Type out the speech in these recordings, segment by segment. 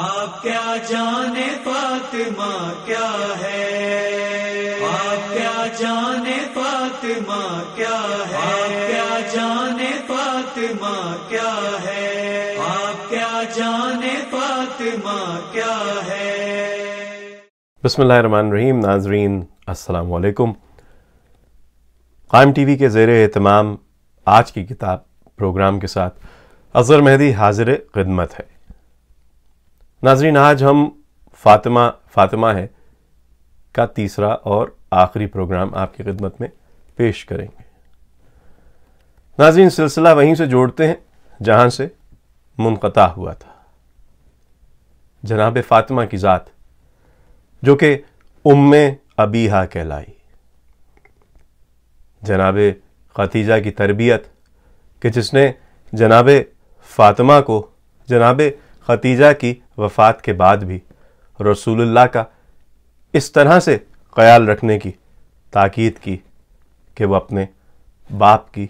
आप क्या जाने फातिमा क्या है आप क्या जाने फातिमा क्या है आप क्या जाने फातिमा क्या है आप क्या जाने फातिमा क्या है बसमान रहीम नाजरीन असलकुम कायम टी वी के ज़ेर अहतमाम आज की किताब प्रोग्राम के साथ अज़र मेहदी हाजिर खिदमत है नाजरीन आज हम फातिमा फातिमा है का तीसरा और आखिरी प्रोग्राम आपकी खिदमत में पेश करेंगे नाजरीन सिलसिला वहीं से जोड़ते हैं जहां से मुनकता हुआ था जनाब फातिमा की ज़ात जो कि उम्मे अबीहा कहलाई जनाब खतीजा की तरबियत कि जिसने जनाब फातिमा को जनाब खतीजा की वफ़ात के बाद भी रसूलुल्लाह का इस तरह से ख्याल रखने की ताकीद की कि वह अपने बाप की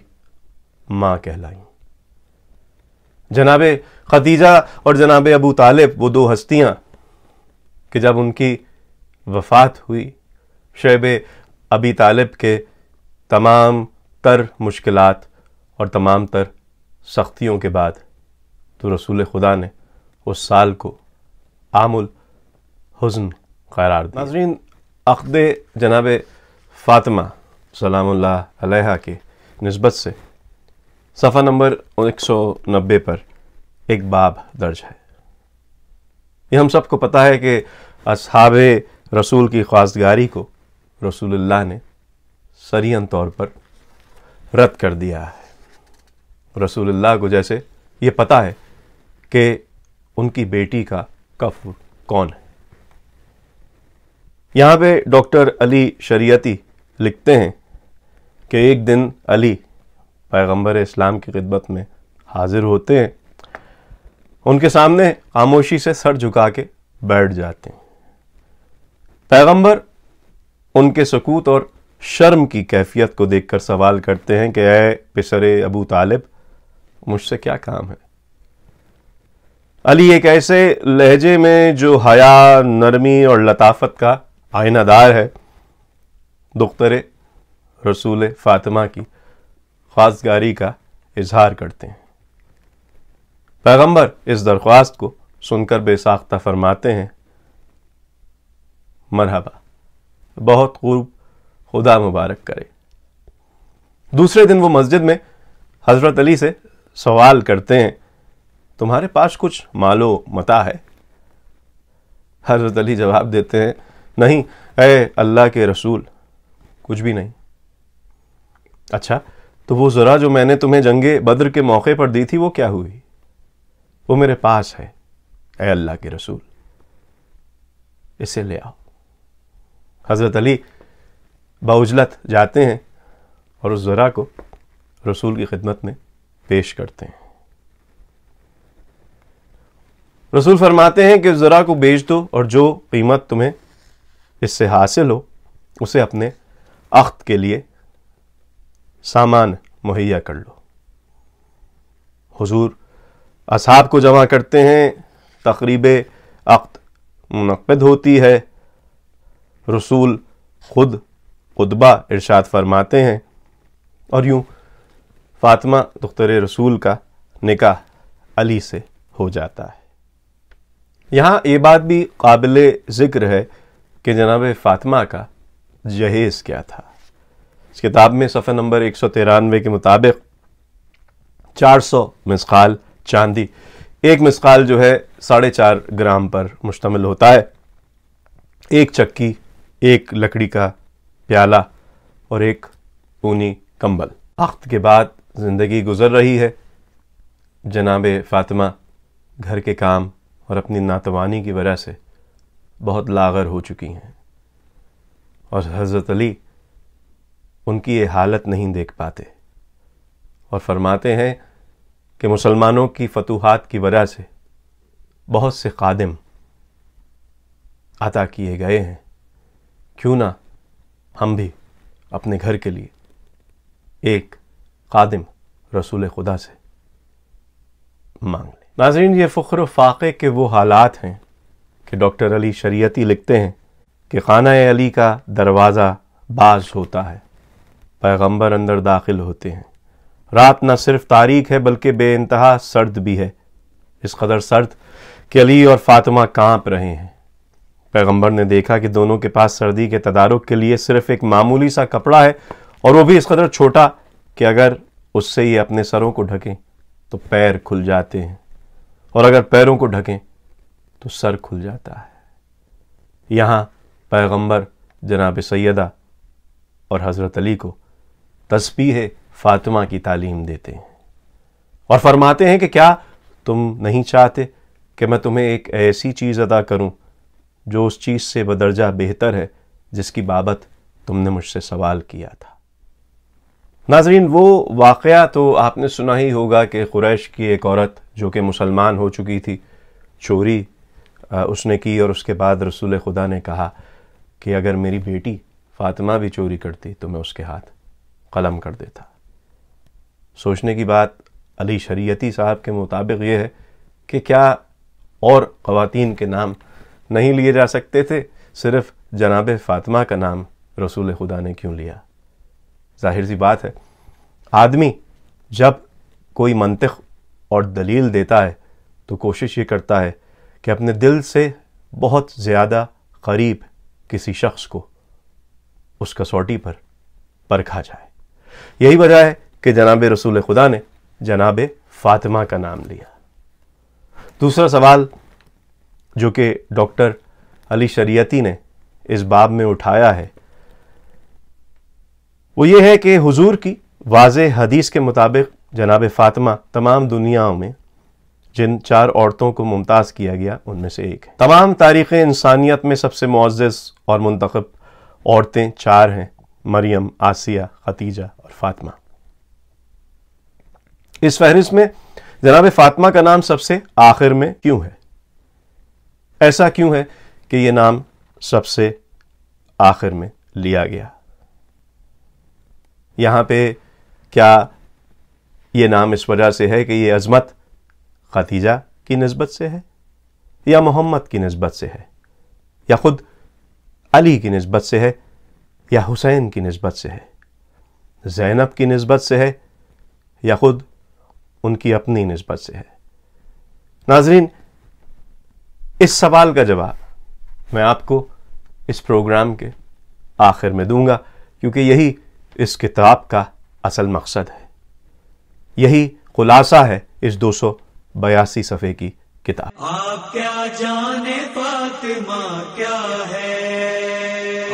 माँ कहलाई जनाब खदीजा और जनाब अबू तालिब वो दो हस्तियाँ कि जब उनकी वफ़ात हुई शेब अबी तालिब के तमाम तर मुश्किलात और तमाम तर सख्तियों के बाद तो रसूल खुदा ने उस साल को आमुल हुजन करार दिया नाजरीन अकद जनाब फातिमा सलामुल्लाह अलैहा के नस्बत से सफ़ा नंबर एक सौ नब्बे पर एक बाब दर्ज है ये हम सबको पता है कि अब रसूल की ख्वासगारी को रसूलुल्लाह ने सरियन तौर पर रद्द कर दिया है रसूलुल्लाह को जैसे ये पता है कि उनकी बेटी का कफ कौन है यहाँ पे डॉक्टर अली शरीयती लिखते हैं कि एक दिन अली पैगंबर इस्लाम की खिदमत में हाजिर होते हैं उनके सामने खामोशी से सर झुका के बैठ जाते हैं पैगंबर उनके सकूत और शर्म की कैफियत को देखकर सवाल करते हैं कि ए पिसरे अबू तालिब मुझसे क्या काम है अली एक ऐसे लहजे में जो हया नरमी और लताफत का आयनादार है दुख्तर रसूल फ़ातिमा की खासगारी का इजहार करते हैं पैगंबर इस दरख्वास्त को सुनकर बेसाख्ता फरमाते हैं मरहबा बहुत खूब खुदा मुबारक करे दूसरे दिन वो मस्जिद में हज़रत अली से सवाल करते हैं तुम्हारे पास कुछ मालो मता है हजरत अली जवाब देते हैं नहीं ए अल्लाह के रसूल कुछ भी नहीं अच्छा तो वो ज़रा जो मैंने तुम्हें जंगे बद्र के मौके पर दी थी वो क्या हुई वो मेरे पास है ए अल्लाह के रसूल इसे ले आओ हज़रत अली बाउजलत जाते हैं और उस ज़रा को रसूल की खिदमत में पेश करते हैं रसूल फरमाते हैं कि ज़रा को बेच दो और जो कीमत तुम्हें इससे हासिल हो उसे अपने अख्त के लिए सामान मुहैया कर लो हुजूर असाब को जमा करते हैं तकरीब अख्त मुनद होती है रसूल खुद खुतबा इरशाद फरमाते हैं और यूँ फातिमा दुख्तर रसूल का निकाह अली से हो जाता है यहाँ ये बात भी काबिल ज़िक्र है कि जनाब फातिमा का जहेज़ क्या था इस किताब में सफ़र नंबर एक सौ तिरानवे के मुताबिक चार सौ मिसकाल चांदी एक मिसकाल जो है साढ़े चार ग्राम पर मुश्तमिल होता है एक चक्की एक लकड़ी का प्याला और एक ऊनी कंबल वक्त के बाद ज़िंदगी गुजर रही है जनाब फातिमा घर के काम और अपनी नातवानी की वजह से बहुत लागर हो चुकी हैं और हज़रत अली उनकी ये हालत नहीं देख पाते और फरमाते हैं कि मुसलमानों की फतूहत की वजह से बहुत से कादम अता किए गए हैं क्यों ना हम भी अपने घर के लिए एक कादम रसूल खुदा से मांग नाजरीन ये फ़ख्र फ़ाक़े के वो हालात हैं कि डॉक्टर अली शरीयती लिखते हैं कि ख़ाना अली का दरवाज़ा बाज होता है पैगंबर अंदर दाखिल होते हैं रात न सिर्फ तारीख है बल्कि बे इंतहा सर्द भी है इस कदर सर्द कि अली और फातिमा कांप रहे हैं पैगंबर ने देखा कि दोनों के पास सर्दी के तदारक के लिए सिर्फ एक मामूली सा कपड़ा है और वो भी इस कदर छोटा कि अगर उससे ये अपने सरों को ढकें तो पैर खुल जाते हैं और अगर पैरों को ढकें तो सर खुल जाता है यहाँ पैगंबर जनाब सैदा और हज़रत अली को तस्बीह फातिमा की तालीम देते हैं और फरमाते हैं कि क्या तुम नहीं चाहते कि मैं तुम्हें एक ऐसी चीज़ अदा करूं जो उस चीज़ से बदर्जा बेहतर है जिसकी बाबत तुमने मुझसे सवाल किया था नाजरीन वो वाक़ तो आपने सुना ही होगा कि क़ुरैश की एक औरत जो कि मुसलमान हो चुकी थी चोरी उसने की और उसके बाद रसूल खुदा ने कहा कि अगर मेरी बेटी फ़ातिमा भी चोरी करती तो मैं उसके हाथ कलम कर देता सोचने की बात अली शरीयती साहब के मुताबिक ये है कि क्या और ख़वान के नाम नहीं लिए जा सकते थे सिर्फ़ जनाब फ़ातिमा का नाम रसूल खुदा ने क्यों लिया जाहिर सी बात है आदमी जब कोई मंतख और दलील देता है तो कोशिश ये करता है कि अपने दिल से बहुत ज़्यादा करीब किसी शख्स को उस कसौटी पर परखा जाए यही वजह है कि जनाब रसूल खुदा ने जनाब फातिमा का नाम लिया दूसरा सवाल जो कि डॉक्टर अली शरीयती ने इस बाब में उठाया है वो ये है कि हुजूर की वाज हदीस के मुताबिक जनाब फ़ातिमा तमाम दुनियाओं में जिन चार औरतों को मुमताज़ किया गया उनमें से एक है तमाम तारीख़ इंसानियत में सबसे मुआज़ और मंतखब औरतें चार हैं मरियम आसिया खतीजा और फ़ातिमा इस फहरिस्त में जनाब फ़ातिमा का नाम सबसे आखिर में क्यों है ऐसा क्यों है कि यह नाम सबसे आखिर में लिया गया यहाँ पे क्या ये नाम इस वजह से है कि ये अज़मत खतीजा की नस्बत से है या मोहम्मद की नस्बत से है या ख़ुद अली की नस्बत से है या हुसैन की नस्बत से है जैनब की नस्बत से है या ख़ुद उनकी अपनी नस्बत से है नाजरीन इस सवाल का जवाब मैं आपको इस प्रोग्राम के आखिर में दूंगा क्योंकि यही इस किताब का असल मकसद है यही खुलासा है इस दो सौ बयासी सफ़े की किताब आप क्या जाने फातिमा क्या है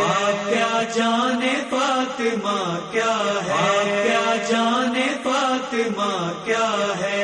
आप क्या जाने फातिमा क्या है आप क्या जाने फातिमा क्या है